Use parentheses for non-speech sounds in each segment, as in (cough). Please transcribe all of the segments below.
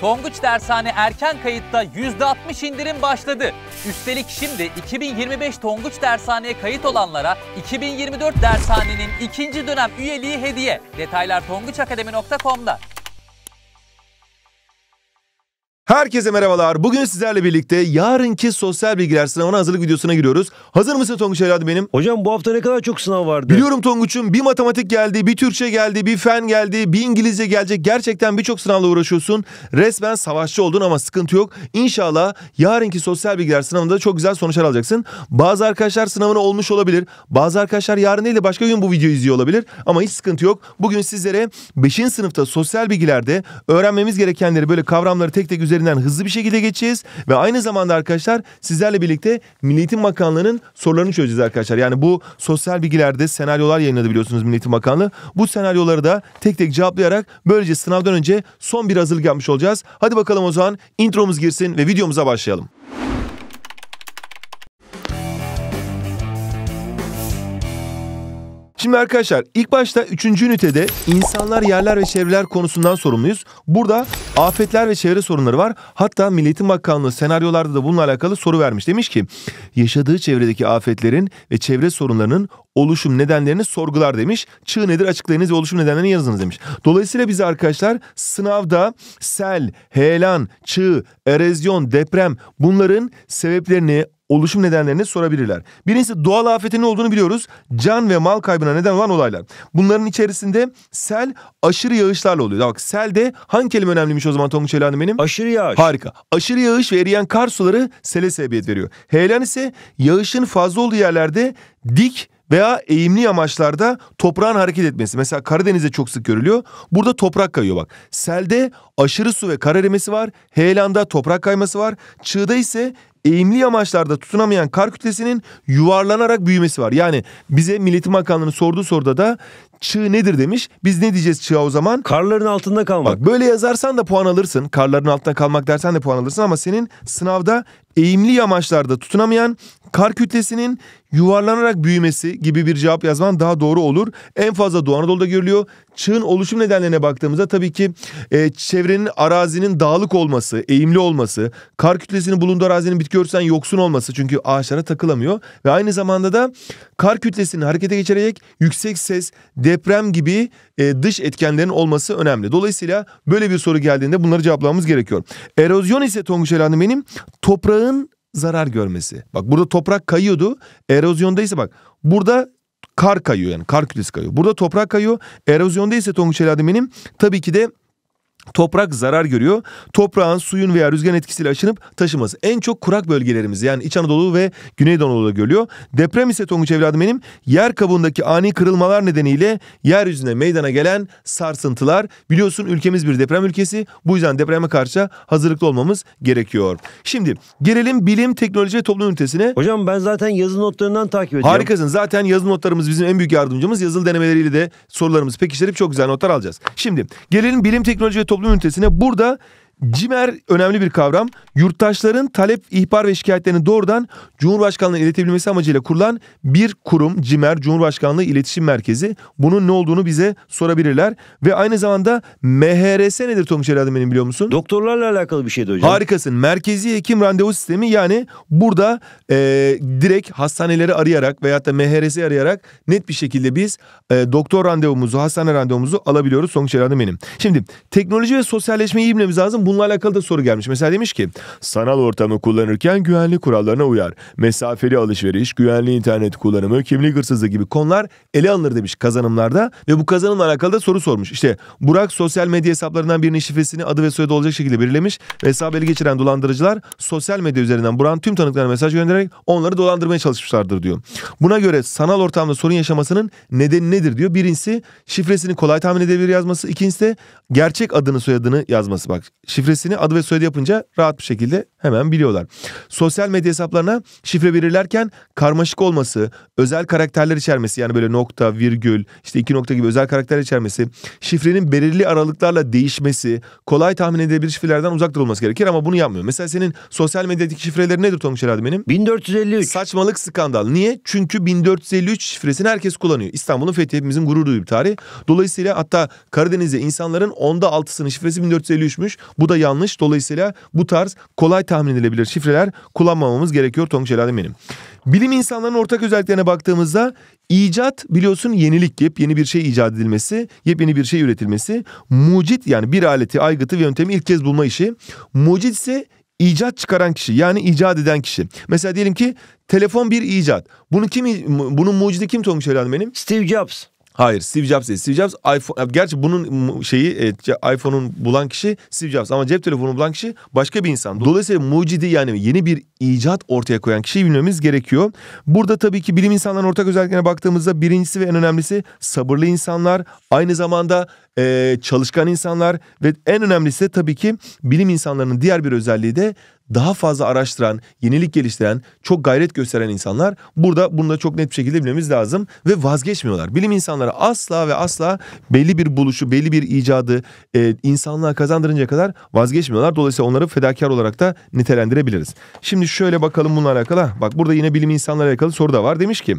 Tonguç Dershane erken kayıtta %60 indirim başladı. Üstelik şimdi 2025 Tonguç Dershane'ye kayıt olanlara 2024 Dershane'nin ikinci dönem üyeliği hediye. Detaylar tonguçakademi.com'da. Herkese merhabalar. Bugün sizlerle birlikte yarınki sosyal bilgiler sınavına hazırlık videosuna giriyoruz. Hazır mısın Tonguç evladım benim? Hocam bu hafta ne kadar çok sınav vardı. Biliyorum Tonguç'um bir matematik geldi, bir Türkçe geldi, bir fen geldi, bir İngilizce gelecek. Gerçekten birçok sınavla uğraşıyorsun. Resmen savaşçı oldun ama sıkıntı yok. İnşallah yarınki sosyal bilgiler sınavında çok güzel sonuçlar alacaksın. Bazı arkadaşlar sınavına olmuş olabilir. Bazı arkadaşlar yarın değil de başka gün bu videoyu izliyor olabilir. Ama hiç sıkıntı yok. Bugün sizlere 5. sınıfta sosyal bilgilerde öğrenmemiz gerekenleri böyle kavramları tek tek üzerine üzerinden hızlı bir şekilde geçeceğiz ve aynı zamanda arkadaşlar sizlerle birlikte Milli Eğitim Bakanlığı'nın sorularını çözeceğiz arkadaşlar. Yani bu sosyal bilgilerde senaryolar yayınladı biliyorsunuz Milli Eğitim Bakanlığı. Bu senaryoları da tek tek cevaplayarak böylece sınavdan önce son bir hazırlık yapmış olacağız. Hadi bakalım o zaman intromuz girsin ve videomuza başlayalım. Şimdi arkadaşlar ilk başta 3. ünitede insanlar, yerler ve çevreler konusundan sorumluyuz. Burada afetler ve çevre sorunları var. Hatta Milli Eğitim Bakanlığı senaryolarda da bununla alakalı soru vermiş. Demiş ki yaşadığı çevredeki afetlerin ve çevre sorunlarının oluşum nedenlerini sorgular demiş. Çığ nedir açıklayınız ve oluşum nedenlerini yazınız demiş. Dolayısıyla biz arkadaşlar sınavda sel, heyelan, çığ, erozyon, deprem bunların sebeplerini oluşum nedenlerini sorabilirler. Birincisi doğal afetin ne olduğunu biliyoruz. Can ve mal kaybına neden olan olaylar. Bunların içerisinde sel aşırı yağışlarla oluyor. Bak sel de hangi kelime önemliymiş o zaman Tonguç Elhan'ım benim? Aşırı yağış. Harika. Aşırı yağış ve eriyen kar suları sele sebebiyet veriyor. Heyelan ise yağışın fazla olduğu yerlerde dik veya eğimli yamaçlarda toprağın hareket etmesi. Mesela Karadeniz'de çok sık görülüyor. Burada toprak kayıyor bak. Selde aşırı su ve kar erimesi var. Heyelanda toprak kayması var. Çığda ise eğimli yamaçlarda tutunamayan kar kütlesinin yuvarlanarak büyümesi var. Yani bize Milli Eğitim Bakanlığı'nın sorduğu soruda da çığ nedir demiş. Biz ne diyeceğiz çığa o zaman? Karların altında kalmak. Bak böyle yazarsan da puan alırsın. Karların altında kalmak dersen de puan alırsın ama senin sınavda eğimli yamaçlarda tutunamayan kar kütlesinin yuvarlanarak büyümesi gibi bir cevap yazman daha doğru olur. En fazla Doğu Anadolu'da görülüyor. Çığın oluşum nedenlerine baktığımızda tabii ki e, çevrenin arazinin dağlık olması, eğimli olması, kar kütlesinin bulunduğu arazinin bitki örtüsünden yoksun olması çünkü ağaçlara takılamıyor ve aynı zamanda da kar kütlesinin harekete geçerek yüksek ses, deprem gibi e, dış etkenlerin olması önemli. Dolayısıyla böyle bir soru geldiğinde bunları cevaplamamız gerekiyor. Erozyon ise Tonguç Elhan'ın benim toprağın zarar görmesi. Bak burada toprak kayıyordu. Erozyonda ise bak burada kar kayıyor yani kar kütlesi kayıyor. Burada toprak kayıyor. Erozyonda ise Tonguç Elhan'ın benim tabii ki de Toprak zarar görüyor. Toprağın, suyun veya rüzgar etkisiyle aşınıp taşıması. En çok kurak bölgelerimiz yani İç Anadolu ve Güneydoğu'da Anadolu'da görülüyor. Deprem ise Tonguç evladım benim yer kabuğundaki ani kırılmalar nedeniyle yeryüzüne meydana gelen sarsıntılar. Biliyorsun ülkemiz bir deprem ülkesi. Bu yüzden depreme karşı hazırlıklı olmamız gerekiyor. Şimdi gelelim bilim, teknoloji ve toplum ünitesine. Hocam ben zaten yazı notlarından takip ediyorum. Harikasın. Zaten yazı notlarımız bizim en büyük yardımcımız. Yazılı denemeleriyle de sorularımız pekiştirip çok güzel notlar alacağız. Şimdi gelelim bilim, teknoloji ve toplum ünitesine burada CİMER önemli bir kavram. Yurttaşların talep, ihbar ve şikayetlerini doğrudan Cumhurbaşkanlığı iletebilmesi amacıyla kurulan bir kurum CİMER Cumhurbaşkanlığı İletişim Merkezi. Bunun ne olduğunu bize sorabilirler ve aynı zamanda MHRS nedir Tomuş Eladım benim biliyor musun? Doktorlarla alakalı bir şeydi hocam. Harikasın. Merkezi hekim randevu sistemi yani burada e, direkt hastaneleri arayarak veyahut da MHRS'i arayarak net bir şekilde biz e, doktor randevumuzu, hastane randevumuzu alabiliyoruz Tomuş Eladım benim. Şimdi teknoloji ve sosyalleşmeyi iyi bilmemiz lazım bununla alakalı da soru gelmiş. Mesela demiş ki sanal ortamı kullanırken güvenlik kurallarına uyar. Mesafeli alışveriş, güvenli internet kullanımı, kimlik hırsızlığı gibi konular ele alınır demiş kazanımlarda ve bu kazanımla alakalı da soru sormuş. İşte Burak sosyal medya hesaplarından birinin şifresini adı ve soyadı olacak şekilde belirlemiş ve hesabı ele geçiren dolandırıcılar sosyal medya üzerinden Burak'ın tüm tanıklarına mesaj göndererek onları dolandırmaya çalışmışlardır diyor. Buna göre sanal ortamda sorun yaşamasının nedeni nedir diyor. Birincisi şifresini kolay tahmin edebilir yazması. İkincisi de gerçek adını soyadını yazması. Bak şifre Şifresini adı ve soyadı yapınca rahat bir şekilde hemen biliyorlar. Sosyal medya hesaplarına şifre verirlerken karmaşık olması, özel karakterler içermesi yani böyle nokta, virgül, işte iki nokta gibi özel karakter içermesi, şifrenin belirli aralıklarla değişmesi, kolay tahmin edilebilir şifrelerden uzak durulması gerekir ama bunu yapmıyor. Mesela senin sosyal medyadaki şifreleri nedir Tonguç herhalde benim? 1453. Saçmalık skandal. Niye? Çünkü 1453 şifresini herkes kullanıyor. İstanbul'un fethi hepimizin gurur duyduğu bir tarih. Dolayısıyla hatta Karadeniz'de insanların onda altısının şifresi 1453'müş. Bu da yanlış. Dolayısıyla bu tarz kolay tahmin edilebilir şifreler kullanmamamız gerekiyor Tonguç Elalim benim. Bilim insanlarının ortak özelliklerine baktığımızda icat biliyorsun yenilik yepyeni bir şey icat edilmesi, yepyeni bir şey üretilmesi. Mucit yani bir aleti, aygıtı ve yöntemi ilk kez bulma işi. Mucit ise icat çıkaran kişi yani icat eden kişi. Mesela diyelim ki telefon bir icat. Bunu kim bunun mucidi kim Tonguç Elalim benim? Steve Jobs. Hayır Steve Jobs değil. Steve Jobs iPhone... Gerçi bunun şeyi evet, iPhone'un bulan kişi Steve Jobs ama cep telefonu bulan kişi başka bir insan. Dolayısıyla mucidi yani yeni bir icat ortaya koyan kişiyi bilmemiz gerekiyor. Burada tabii ki bilim insanların ortak özelliklerine baktığımızda birincisi ve en önemlisi sabırlı insanlar. Aynı zamanda e, çalışkan insanlar ve en önemlisi de tabii ki bilim insanlarının diğer bir özelliği de daha fazla araştıran, yenilik geliştiren, çok gayret gösteren insanlar burada bunu da çok net bir şekilde bilmemiz lazım ve vazgeçmiyorlar. Bilim insanları asla ve asla belli bir buluşu, belli bir icadı e, insanlığa kazandırınca kadar vazgeçmiyorlar. Dolayısıyla onları fedakar olarak da nitelendirebiliriz. Şimdi şöyle bakalım bununla alakalı. Bak burada yine bilim insanları alakalı soru da var. Demiş ki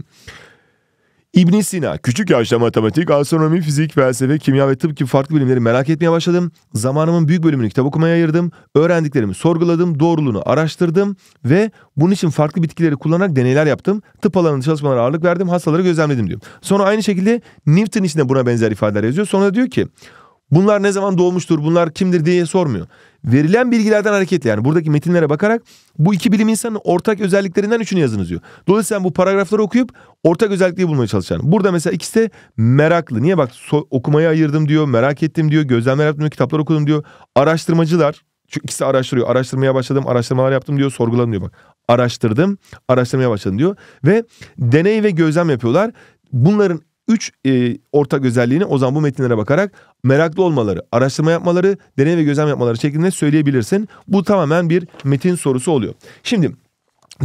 İbn Sina, küçük yaşta matematik, astronomi, fizik, felsefe, kimya ve tıp gibi farklı bilimleri merak etmeye başladım. Zamanımın büyük bölümünü kitap okumaya ayırdım. Öğrendiklerimi sorguladım, doğruluğunu araştırdım ve bunun için farklı bitkileri kullanarak deneyler yaptım. Tıp alanında çalışmalara ağırlık verdim, hastaları gözlemledim diyor. Sonra aynı şekilde Newton için de buna benzer ifadeler yazıyor. Sonra diyor ki Bunlar ne zaman doğmuştur, bunlar kimdir diye sormuyor verilen bilgilerden hareketle yani buradaki metinlere bakarak bu iki bilim insanının ortak özelliklerinden üçünü yazınız diyor. Dolayısıyla bu paragrafları okuyup ortak özellikleri bulmaya çalışan. Burada mesela ikisi de meraklı. Niye bak so- okumaya ayırdım diyor, merak ettim diyor, gözlemler yaptım diyor, kitaplar okudum diyor. Araştırmacılar çünkü ikisi araştırıyor. Araştırmaya başladım, araştırmalar yaptım diyor, sorgulanıyor bak. Araştırdım, araştırmaya başladım diyor. Ve deney ve gözlem yapıyorlar. Bunların 3 e, ortak özelliğini o zaman bu metinlere bakarak meraklı olmaları, araştırma yapmaları, deney ve gözlem yapmaları şeklinde söyleyebilirsin. Bu tamamen bir metin sorusu oluyor. Şimdi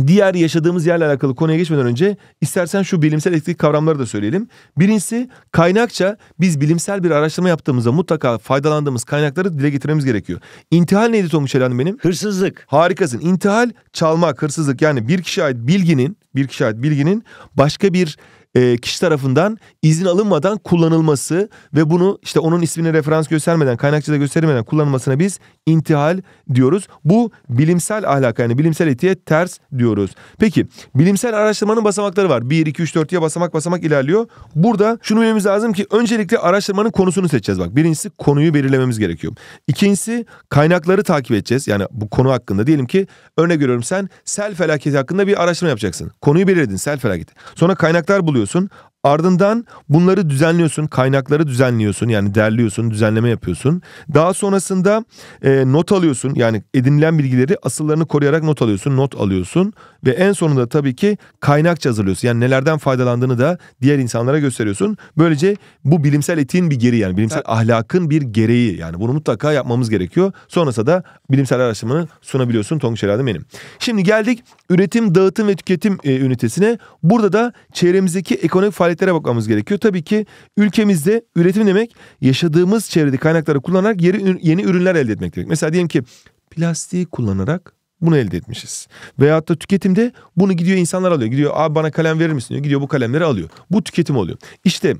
Diğer yaşadığımız yerle alakalı konuya geçmeden önce istersen şu bilimsel etik kavramları da söyleyelim. Birincisi kaynakça biz bilimsel bir araştırma yaptığımızda mutlaka faydalandığımız kaynakları dile getirmemiz gerekiyor. İntihal neydi Tonguç Hanım benim? Hırsızlık. Harikasın. İntihal çalmak, hırsızlık yani bir kişiye ait bilginin, bir kişiye ait bilginin başka bir e, kişi tarafından izin alınmadan kullanılması ve bunu işte onun ismine referans göstermeden, kaynakçıda göstermeden kullanılmasına biz intihal diyoruz. Bu bilimsel ahlak yani bilimsel etiğe ters diyoruz. Peki bilimsel araştırmanın basamakları var. 1, 2, 3, 4 diye basamak basamak ilerliyor. Burada şunu bilmemiz lazım ki öncelikle araştırmanın konusunu seçeceğiz. Bak birincisi konuyu belirlememiz gerekiyor. İkincisi kaynakları takip edeceğiz. Yani bu konu hakkında diyelim ki örnek görüyorum sen sel felaketi hakkında bir araştırma yapacaksın. Konuyu belirledin sel felaketi. Sonra kaynaklar buluyorsun yapıyorsun Ardından bunları düzenliyorsun, kaynakları düzenliyorsun yani derliyorsun, düzenleme yapıyorsun. Daha sonrasında e, not alıyorsun yani edinilen bilgileri asıllarını koruyarak not alıyorsun, not alıyorsun. Ve en sonunda tabii ki kaynakça hazırlıyorsun yani nelerden faydalandığını da diğer insanlara gösteriyorsun. Böylece bu bilimsel etiğin bir geri yani bilimsel evet. ahlakın bir gereği yani bunu mutlaka yapmamız gerekiyor. Sonrasında da bilimsel araştırmanı sunabiliyorsun Tonguç Herhalde benim. Şimdi geldik üretim, dağıtım ve tüketim e, ünitesine. Burada da çevremizdeki ekonomik faaliyet faaliyetlere bakmamız gerekiyor. Tabii ki ülkemizde üretim demek yaşadığımız çevrede kaynakları kullanarak yeri, yeni ürünler elde etmek demek. Mesela diyelim ki plastiği kullanarak bunu elde etmişiz. Veyahut da tüketimde bunu gidiyor insanlar alıyor. Gidiyor abi bana kalem verir misin diyor. Gidiyor bu kalemleri alıyor. Bu tüketim oluyor. İşte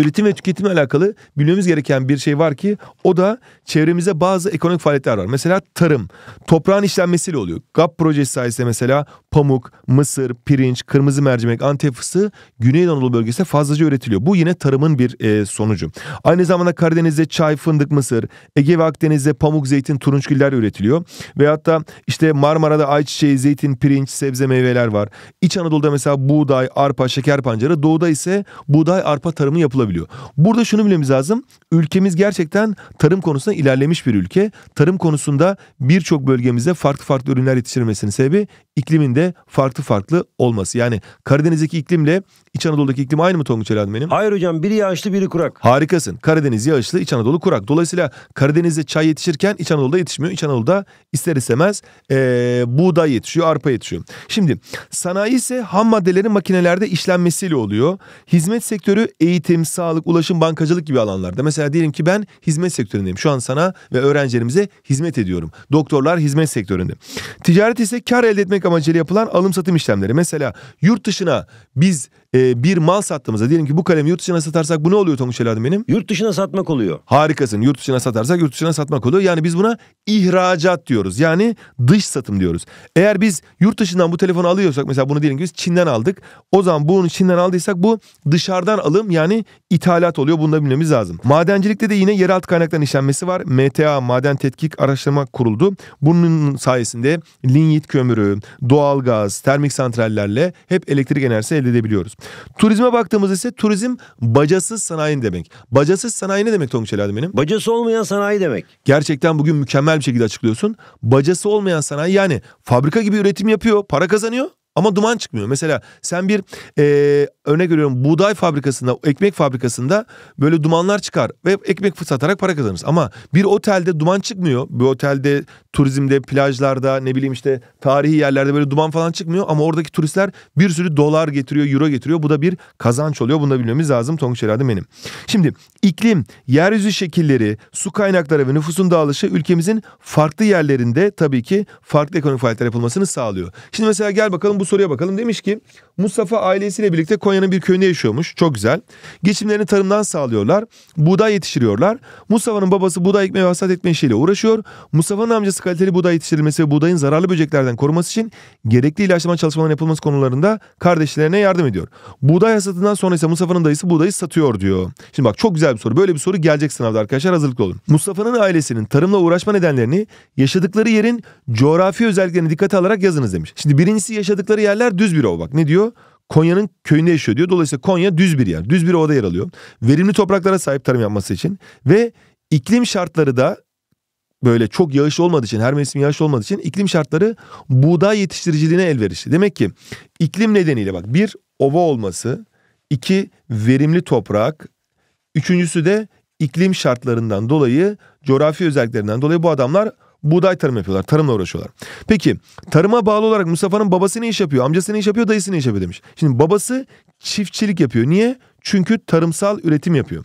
üretim ve tüketimle alakalı bilmemiz gereken bir şey var ki o da çevremize bazı ekonomik faaliyetler var. Mesela tarım, toprağın işlenmesiyle oluyor. GAP projesi sayesinde mesela pamuk, mısır, pirinç, kırmızı mercimek, antep fıstığı Güneydoğu bölgesinde fazlaca üretiliyor. Bu yine tarımın bir e, sonucu. Aynı zamanda Karadeniz'de çay, fındık, mısır, Ege ve Akdeniz'de pamuk, zeytin, turunçgiller üretiliyor. Veyahut hatta işte Marmara'da ayçiçeği, zeytin, pirinç, sebze meyveler var. İç Anadolu'da mesela buğday, arpa, şeker pancarı. Doğuda ise buğday, arpa tarımı yapılabiliyor olabiliyor. Burada şunu bilmemiz lazım. Ülkemiz gerçekten tarım konusunda ilerlemiş bir ülke. Tarım konusunda birçok bölgemize farklı farklı ürünler yetiştirmesinin sebebi iklimin de farklı farklı olması. Yani Karadeniz'deki iklimle İç Anadolu'daki iklim aynı mı Tonguç Elhan benim? Hayır hocam biri yağışlı biri kurak. Harikasın. Karadeniz yağışlı, İç Anadolu kurak. Dolayısıyla Karadeniz'de çay yetişirken İç Anadolu'da yetişmiyor. İç Anadolu'da ister istemez ee, buğday yetişiyor, arpa yetişiyor. Şimdi sanayi ise ham maddelerin makinelerde işlenmesiyle oluyor. Hizmet sektörü eğitim, sağlık, ulaşım, bankacılık gibi alanlarda. Mesela diyelim ki ben hizmet sektöründeyim. Şu an sana ve öğrencilerimize hizmet ediyorum. Doktorlar hizmet sektöründe. Ticaret ise kar elde etmek amacıyla yapılan alım satım işlemleri. Mesela yurt dışına biz e, bir mal sattığımızda diyelim ki bu kalemi yurt dışına satarsak bu ne oluyor Tonguç Eladim benim? Yurt dışına satmak oluyor. Harikasın. Yurt dışına satarsak yurt dışına satmak oluyor. Yani biz buna ihracat diyoruz. Yani dış satım diyoruz. Eğer biz yurt dışından bu telefonu alıyorsak mesela bunu diyelim ki biz Çin'den aldık. O zaman bunu Çin'den aldıysak bu dışarıdan alım yani ithalat oluyor. Bunu da bilmemiz lazım. Madencilikte de yine yeraltı kaynakların işlenmesi var. MTA Maden Tetkik Araştırma Kuruldu. Bunun sayesinde linyit kömürü, doğalgaz, termik santrallerle hep elektrik enerjisi elde edebiliyoruz. Turizme baktığımız ise turizm bacasız sanayi demek. Bacasız sanayi ne demek Tonguç Eladim benim? Bacası olmayan sanayi demek. Gerçekten bugün mükemmel bir şekilde açıklıyorsun. Bacası olmayan sanayi yani fabrika gibi üretim yapıyor, para kazanıyor ama duman çıkmıyor. Mesela sen bir e, örnek veriyorum buğday fabrikasında, ekmek fabrikasında böyle dumanlar çıkar ve ekmek satarak para kazanırız. Ama bir otelde duman çıkmıyor. Bir otelde, turizmde, plajlarda, ne bileyim işte tarihi yerlerde böyle duman falan çıkmıyor ama oradaki turistler bir sürü dolar getiriyor, euro getiriyor. Bu da bir kazanç oluyor. Bunu da bilmemiz lazım Tonguç herhalde benim. Şimdi iklim, yeryüzü şekilleri, su kaynakları ve nüfusun dağılışı ülkemizin farklı yerlerinde tabii ki farklı ekonomik faaliyetler yapılmasını sağlıyor. Şimdi mesela gel bakalım bu soruya bakalım. Demiş ki Mustafa ailesiyle birlikte Konya Konya'nın bir köyünde yaşıyormuş. Çok güzel. Geçimlerini tarımdan sağlıyorlar. Buğday yetiştiriyorlar. Mustafa'nın babası buğday ekmeği ve hasat etme işiyle uğraşıyor. Mustafa'nın amcası kaliteli buğday yetiştirilmesi ve buğdayın zararlı böceklerden koruması için gerekli ilaçlama çalışmalarının yapılması konularında kardeşlerine yardım ediyor. Buğday hasatından sonra ise Mustafa'nın dayısı buğdayı satıyor diyor. Şimdi bak çok güzel bir soru. Böyle bir soru gelecek sınavda arkadaşlar hazırlıklı olun. Mustafa'nın ailesinin tarımla uğraşma nedenlerini yaşadıkları yerin coğrafi özelliklerini dikkate alarak yazınız demiş. Şimdi birincisi yaşadıkları yerler düz bir ova bak. Ne diyor? Konya'nın köyünde yaşıyor diyor. Dolayısıyla Konya düz bir yer. Düz bir ovada yer alıyor. Verimli topraklara sahip tarım yapması için ve iklim şartları da böyle çok yağış olmadığı için her mevsim yağış olmadığı için iklim şartları buğday yetiştiriciliğine elverişli. Demek ki iklim nedeniyle bak bir ova olması, iki verimli toprak, üçüncüsü de iklim şartlarından dolayı, coğrafi özelliklerinden dolayı bu adamlar buğday tarım yapıyorlar. Tarımla uğraşıyorlar. Peki tarıma bağlı olarak Mustafa'nın babası ne iş yapıyor? Amcası ne iş yapıyor? Dayısı ne iş yapıyor demiş. Şimdi babası çiftçilik yapıyor. Niye? Çünkü tarımsal üretim yapıyor.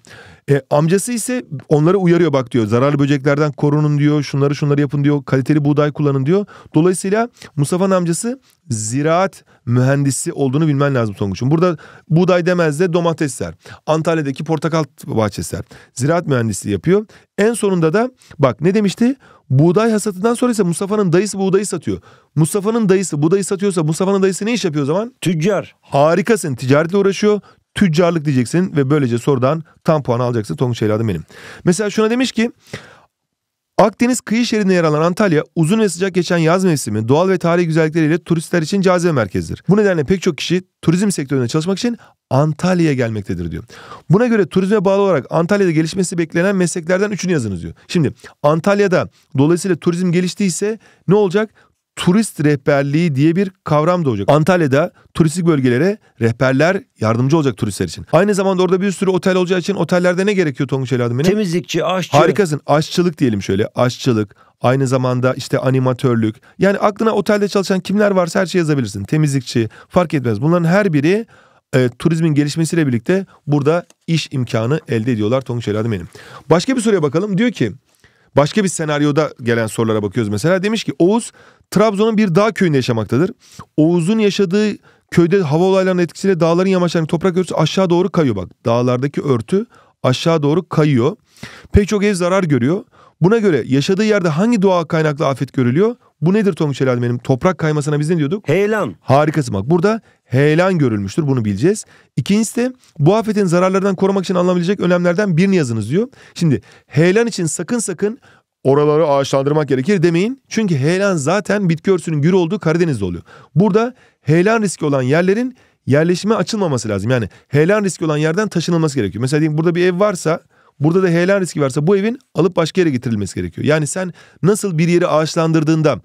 E, amcası ise onlara uyarıyor bak diyor. Zararlı böceklerden korunun diyor. Şunları şunları yapın diyor. Kaliteli buğday kullanın diyor. Dolayısıyla Mustafa'nın amcası ziraat mühendisi olduğunu bilmen lazım Tonguç'un. Burada buğday demez de domatesler. Antalya'daki portakal bahçesler. Ziraat mühendisi yapıyor. En sonunda da bak ne demişti? Buğday hasatından sonra ise Mustafa'nın dayısı buğdayı satıyor. Mustafa'nın dayısı buğdayı satıyorsa Mustafa'nın dayısı ne iş yapıyor o zaman? Tüccar. Harikasın. Ticaretle uğraşıyor tüccarlık diyeceksin ve böylece sorudan tam puan alacaksın. Tonguç evladım benim. Mesela şuna demiş ki Akdeniz kıyı şeridinde yer alan Antalya uzun ve sıcak geçen yaz mevsimi doğal ve tarihi güzellikleriyle turistler için cazibe merkezidir. Bu nedenle pek çok kişi turizm sektöründe çalışmak için Antalya'ya gelmektedir diyor. Buna göre turizme bağlı olarak Antalya'da gelişmesi beklenen mesleklerden üçünü yazınız diyor. Şimdi Antalya'da dolayısıyla turizm geliştiyse ne olacak? turist rehberliği diye bir kavram da olacak. Antalya'da turistik bölgelere rehberler yardımcı olacak turistler için. Aynı zamanda orada bir sürü otel olacağı için otellerde ne gerekiyor Tonguç Eladım benim? Temizlikçi, aşçı. Harikasın. Aşçılık diyelim şöyle. Aşçılık, aynı zamanda işte animatörlük. Yani aklına otelde çalışan kimler varsa her şeyi yazabilirsin. Temizlikçi, fark etmez. Bunların her biri e, turizmin gelişmesiyle birlikte burada iş imkanı elde ediyorlar Tonguç Eladım benim. Başka bir soruya bakalım. Diyor ki Başka bir senaryoda gelen sorulara bakıyoruz mesela. Demiş ki Oğuz Trabzon'un bir dağ köyünde yaşamaktadır. Oğuz'un yaşadığı köyde hava olaylarının etkisiyle dağların yamaçlarının toprak örtüsü aşağı doğru kayıyor bak. Dağlardaki örtü aşağı doğru kayıyor. Pek çok ev zarar görüyor. Buna göre yaşadığı yerde hangi doğa kaynaklı afet görülüyor? Bu nedir Tonguç Benim Toprak kaymasına biz ne diyorduk? Heyelan. Harikası bak. Burada heyelan görülmüştür. Bunu bileceğiz. İkincisi de bu afetin zararlarından korumak için alınabilecek önlemlerden birini yazınız diyor. Şimdi heyelan için sakın sakın oraları ağaçlandırmak gerekir demeyin. Çünkü heyelan zaten bitki örtüsünün gür olduğu Karadeniz'de oluyor. Burada heyelan riski olan yerlerin yerleşime açılmaması lazım. Yani heyelan riski olan yerden taşınılması gerekiyor. Mesela diyeyim burada bir ev varsa Burada da heyelan riski varsa bu evin alıp başka yere getirilmesi gerekiyor. Yani sen nasıl bir yeri ağaçlandırdığında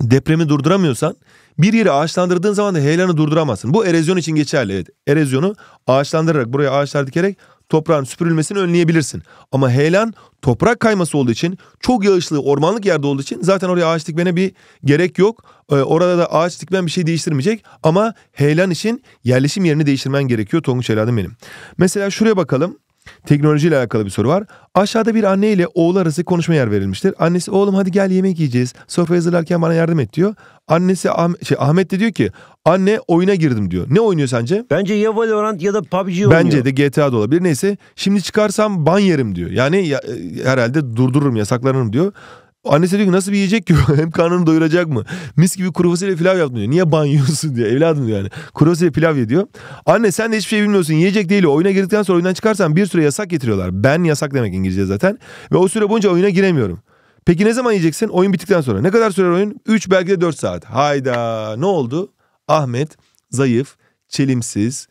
depremi durduramıyorsan bir yeri ağaçlandırdığın zaman da heyelanı durduramazsın. Bu erozyon için geçerli. Evet, erozyonu ağaçlandırarak buraya ağaçlar dikerek toprağın süpürülmesini önleyebilirsin. Ama heyelan toprak kayması olduğu için çok yağışlı ormanlık yerde olduğu için zaten oraya ağaç dikmene bir gerek yok. Ee, orada da ağaç dikmen bir şey değiştirmeyecek ama heyelan için yerleşim yerini değiştirmen gerekiyor Tonguç evladım benim. Mesela şuraya bakalım. Teknolojiyle alakalı bir soru var. Aşağıda bir anne ile oğul arası konuşma yer verilmiştir. Annesi oğlum hadi gel yemek yiyeceğiz. Sofra hazırlarken bana yardım et diyor. Annesi ah şey, Ahmet de diyor ki anne oyuna girdim diyor. Ne oynuyor sence? Bence ya Valorant ya da PUBG oynuyor. Bence de GTA da olabilir. Neyse şimdi çıkarsam ban yerim diyor. Yani ya, e, herhalde durdururum yasaklanırım diyor. Annesi diyor ki nasıl bir yiyecek ki (laughs) hem karnını doyuracak mı? Mis gibi kuru fasulye pilav yaptın diyor. Niye ban diyor. Evladım diyor yani. Kuru fasulye pilav ye diyor. Anne sen de hiçbir şey bilmiyorsun. Yiyecek değil. Oyuna girdikten sonra oyundan çıkarsan bir süre yasak getiriyorlar. Ben yasak demek İngilizce zaten. Ve o süre boyunca oyuna giremiyorum. Peki ne zaman yiyeceksin? Oyun bittikten sonra. Ne kadar sürer oyun? 3 belki de 4 saat. Hayda ne oldu? Ahmet zayıf, çelimsiz,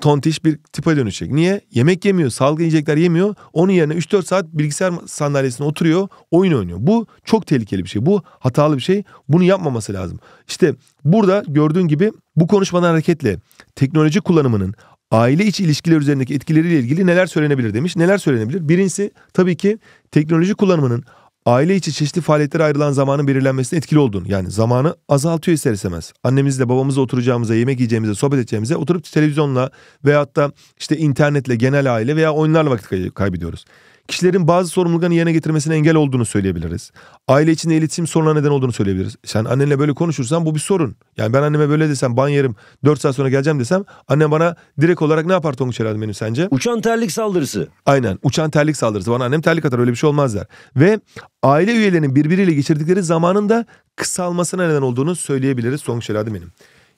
tontiş bir tipe dönüşecek. Niye? Yemek yemiyor, salgın yiyecekler yemiyor. Onun yerine 3-4 saat bilgisayar sandalyesine oturuyor, oyun oynuyor. Bu çok tehlikeli bir şey. Bu hatalı bir şey. Bunu yapmaması lazım. İşte burada gördüğün gibi bu konuşmadan hareketle teknoloji kullanımının aile içi ilişkiler üzerindeki etkileriyle ilgili neler söylenebilir demiş. Neler söylenebilir? Birincisi tabii ki teknoloji kullanımının aile içi çeşitli faaliyetlere ayrılan zamanın belirlenmesine etkili olduğunu yani zamanı azaltıyor ister istemez. Annemizle babamızla oturacağımıza, yemek yiyeceğimize, sohbet edeceğimize oturup televizyonla veyahut da işte internetle, genel aile veya oyunlarla vakit kaybediyoruz kişilerin bazı sorumluluklarını yerine getirmesine engel olduğunu söyleyebiliriz. Aile içinde iletişim sorununa neden olduğunu söyleyebiliriz. Sen annenle böyle konuşursan bu bir sorun. Yani ben anneme böyle desem ban yerim 4 saat sonra geleceğim desem annem bana direkt olarak ne yapar Tonguç herhalde benim sence? Uçan terlik saldırısı. Aynen uçan terlik saldırısı. Bana annem terlik atar öyle bir şey olmaz der. Ve aile üyelerinin birbiriyle geçirdikleri zamanın da kısalmasına neden olduğunu söyleyebiliriz Tonguç herhalde benim.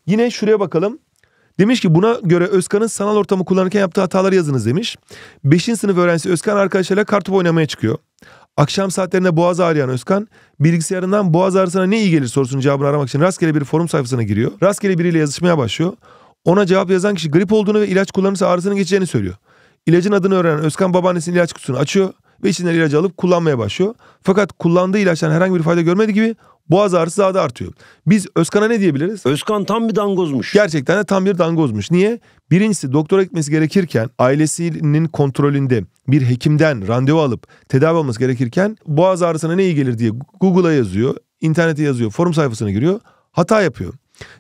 Yine şuraya bakalım. Demiş ki buna göre Özkan'ın sanal ortamı kullanırken yaptığı hataları yazınız demiş. 5. sınıf öğrencisi Özkan arkadaşlarıyla kartopu oynamaya çıkıyor. Akşam saatlerinde boğaz ağrıyan Özkan bilgisayarından boğaz ağrısına ne iyi gelir sorusunun cevabını aramak için rastgele bir forum sayfasına giriyor. Rastgele biriyle yazışmaya başlıyor. Ona cevap yazan kişi grip olduğunu ve ilaç kullanırsa ağrısının geçeceğini söylüyor. İlacın adını öğrenen Özkan babaannesinin ilaç kutusunu açıyor ve içinden ilacı alıp kullanmaya başlıyor. Fakat kullandığı ilaçtan herhangi bir fayda görmediği gibi boğaz ağrısı daha da artıyor. Biz Özkan'a ne diyebiliriz? Özkan tam bir dangozmuş. Gerçekten de tam bir dangozmuş. Niye? Birincisi doktora gitmesi gerekirken ailesinin kontrolünde bir hekimden randevu alıp tedavi alması gerekirken boğaz ağrısına ne iyi gelir diye Google'a yazıyor, internete yazıyor, forum sayfasına giriyor, hata yapıyor.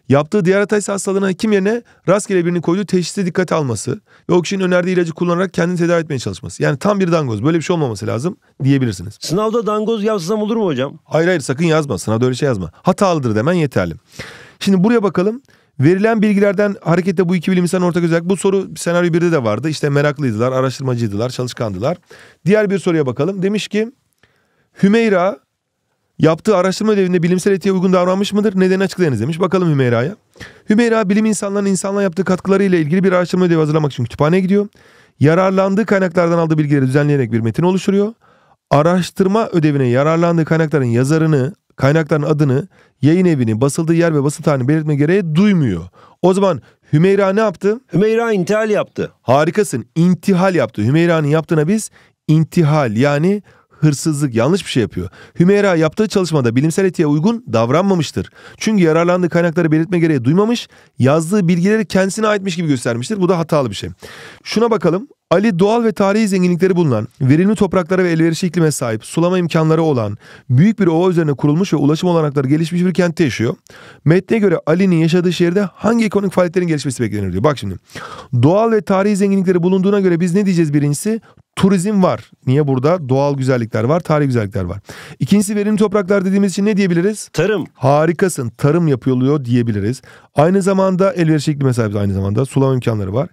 Yaptığı diğer hata ise hastalığına hekim yerine rastgele birini koyduğu teşhiste dikkate alması ve o kişinin önerdiği ilacı kullanarak kendini tedavi etmeye çalışması. Yani tam bir dangoz. Böyle bir şey olmaması lazım diyebilirsiniz. Sınavda dangoz yazsam olur mu hocam? Hayır hayır sakın yazma. Sınavda öyle şey yazma. Hatalıdır demen yeterli. Şimdi buraya bakalım. Verilen bilgilerden hareketle bu iki bilim insan ortak özellik. Bu soru senaryo 1'de de vardı. İşte meraklıydılar, araştırmacıydılar, çalışkandılar. Diğer bir soruya bakalım. Demiş ki Hümeyra Yaptığı araştırma ödevinde bilimsel etiğe uygun davranmış mıdır? Nedeni açıklayınız demiş. Bakalım Hümeyra'ya. Hümeyra bilim insanlarının insanlığa yaptığı katkılarıyla ilgili bir araştırma ödevi hazırlamak için kütüphaneye gidiyor. Yararlandığı kaynaklardan aldığı bilgileri düzenleyerek bir metin oluşturuyor. Araştırma ödevine yararlandığı kaynakların yazarını, kaynakların adını, yayın evini, basıldığı yer ve basıl tarihini belirtme gereği duymuyor. O zaman Hümeyra ne yaptı? Hümeyra intihal yaptı. Harikasın. İntihal yaptı. Hümeyra'nın yaptığına biz intihal yani hırsızlık, yanlış bir şey yapıyor. Hümeyra yaptığı çalışmada bilimsel etiğe uygun davranmamıştır. Çünkü yararlandığı kaynakları belirtme gereği duymamış, yazdığı bilgileri kendisine aitmiş gibi göstermiştir. Bu da hatalı bir şey. Şuna bakalım. Ali doğal ve tarihi zenginlikleri bulunan, verimli topraklara ve elverişli iklime sahip, sulama imkanları olan, büyük bir ova üzerine kurulmuş ve ulaşım olanakları gelişmiş bir kentte yaşıyor. Metne göre Ali'nin yaşadığı şehirde hangi ekonomik faaliyetlerin gelişmesi beklenir diyor. Bak şimdi. Doğal ve tarihi zenginlikleri bulunduğuna göre biz ne diyeceğiz birincisi? Turizm var. Niye burada? Doğal güzellikler var, tarihi güzellikler var. İkincisi verimli topraklar dediğimiz için ne diyebiliriz? Tarım. Harikasın. Tarım yapılıyor diyebiliriz. Aynı zamanda elverişli iklime sahibiz aynı zamanda. Sulama imkanları var.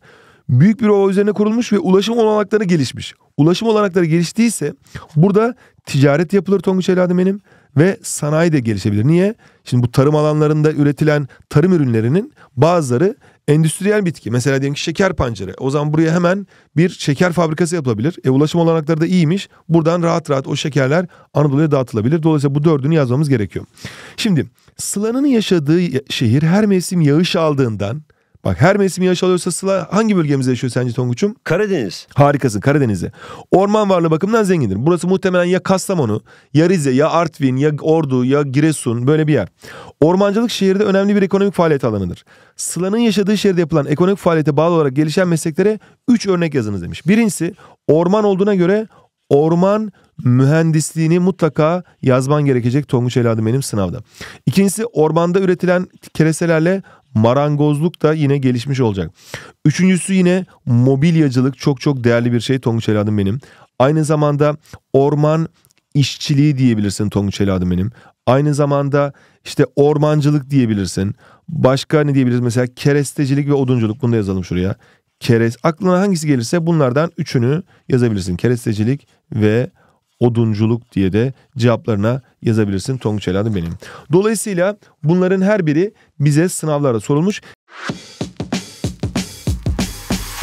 Büyük bir ova üzerine kurulmuş ve ulaşım olanakları gelişmiş. Ulaşım olanakları geliştiyse burada ticaret yapılır Tonguç Helal benim ve sanayi de gelişebilir. Niye? Şimdi bu tarım alanlarında üretilen tarım ürünlerinin bazıları endüstriyel bitki. Mesela diyelim ki şeker pancarı. O zaman buraya hemen bir şeker fabrikası yapılabilir. E ulaşım olanakları da iyiymiş. Buradan rahat rahat o şekerler Anadolu'ya dağıtılabilir. Dolayısıyla bu dördünü yazmamız gerekiyor. Şimdi Sıla'nın yaşadığı şehir her mevsim yağış aldığından Bak her mevsim yağış alıyorsa Sıla hangi bölgemizde yaşıyor sence Tonguç'um? Karadeniz. Harikasın Karadeniz'de. Orman varlığı bakımından zengindir. Burası muhtemelen ya Kastamonu, ya Rize, ya Artvin, ya Ordu, ya Giresun böyle bir yer. Ormancılık şehirde önemli bir ekonomik faaliyet alanıdır. Sıla'nın yaşadığı şehirde yapılan ekonomik faaliyete bağlı olarak gelişen mesleklere 3 örnek yazınız demiş. Birincisi orman olduğuna göre Orman mühendisliğini mutlaka yazman gerekecek Tonguç Eladım benim sınavda. İkincisi ormanda üretilen kereselerle marangozluk da yine gelişmiş olacak. Üçüncüsü yine mobilyacılık çok çok değerli bir şey Tonguç Eladım benim. Aynı zamanda orman işçiliği diyebilirsin Tonguç Eladım benim. Aynı zamanda işte ormancılık diyebilirsin. Başka ne diyebiliriz mesela kerestecilik ve odunculuk bunu da yazalım şuraya keres aklına hangisi gelirse bunlardan üçünü yazabilirsin. Kerestecilik ve odunculuk diye de cevaplarına yazabilirsin. Tonguç adım benim. Dolayısıyla bunların her biri bize sınavlarda sorulmuş.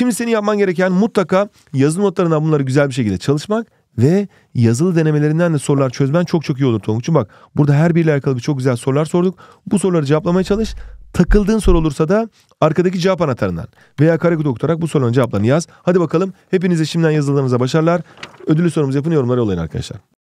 Şimdi senin yapman gereken mutlaka yazılı notlarına bunları güzel bir şekilde çalışmak ve yazılı denemelerinden de sorular çözmen çok çok iyi olur Tonguç'un Bak burada her biriyle alakalı bir çok güzel sorular sorduk. Bu soruları cevaplamaya çalış. Takıldığın soru olursa da arkadaki cevap anahtarından veya karekod okutarak bu sorunun cevaplarını yaz. Hadi bakalım hepinize şimdiden yazılarınıza başarılar. Ödülü sorumuz yapın yorumlara olayın arkadaşlar.